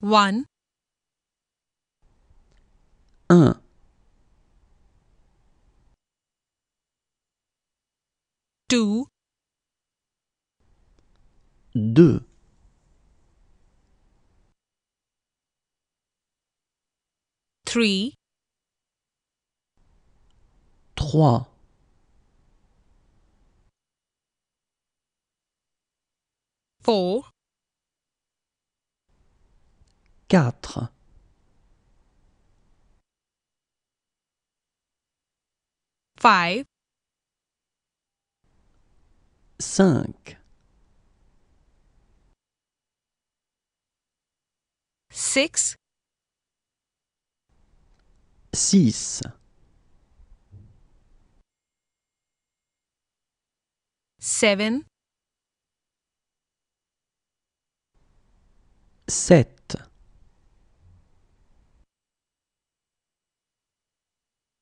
1 Un. Uh. 2 Deux. 3 Trois. 4 4 5 5 6 6 7 7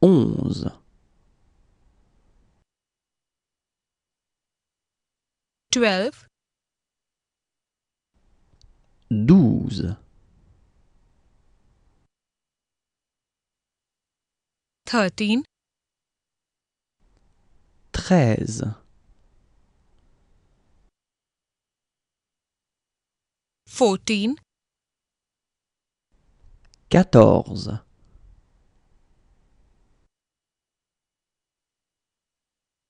onze douze treize fourteen quatorze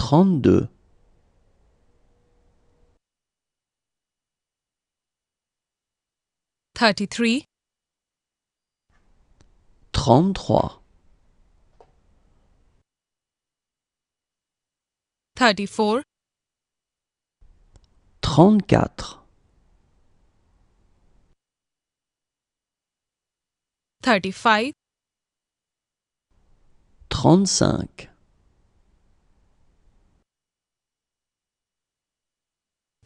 trente-deux thirty 34 trente-trois trente trente-quatre trente-cinq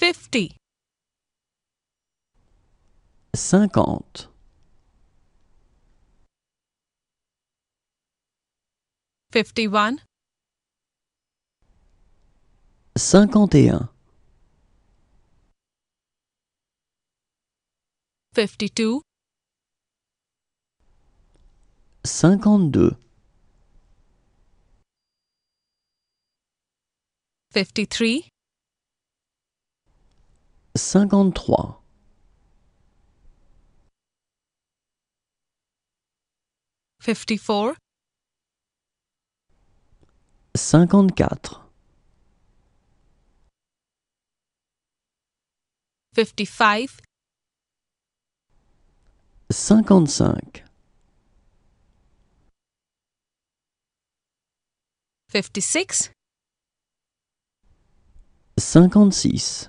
fifty. Cinquante. Fifty-one. Cinquante et un. Fifty-two. Cinquante-deux. Fifty-three. cinquante-trois. four Cinquante-quatre. Fifty-five. Cinquante-cinq. Fifty-six. Cinquante-six.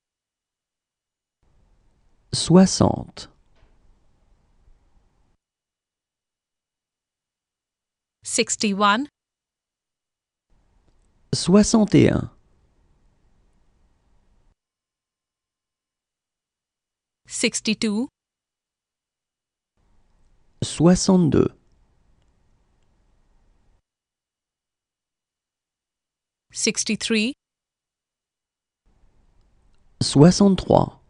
soixante. Sixty-one. Soixante et un. Sixty-two. Soixante-deux. Sixty-three. Soixante-trois.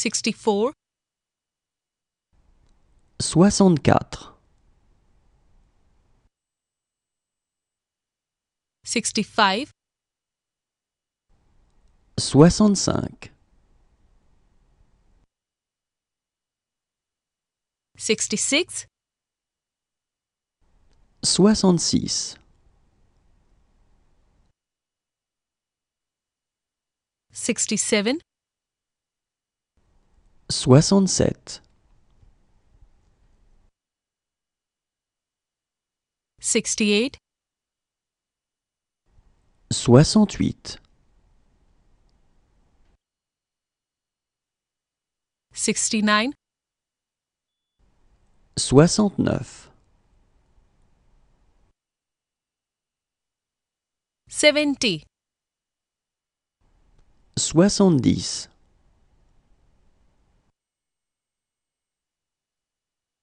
64 64 65 65 66 66 67 67 68 68 69 69 70 70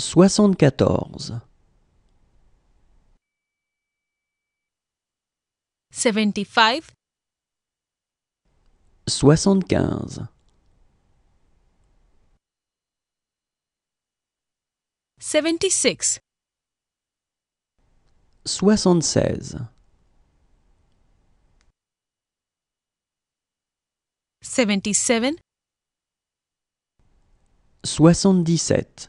74 75 75 76 76 77 77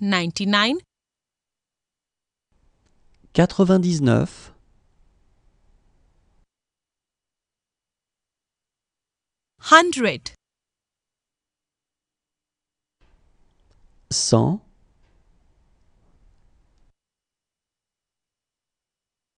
99 99 100 100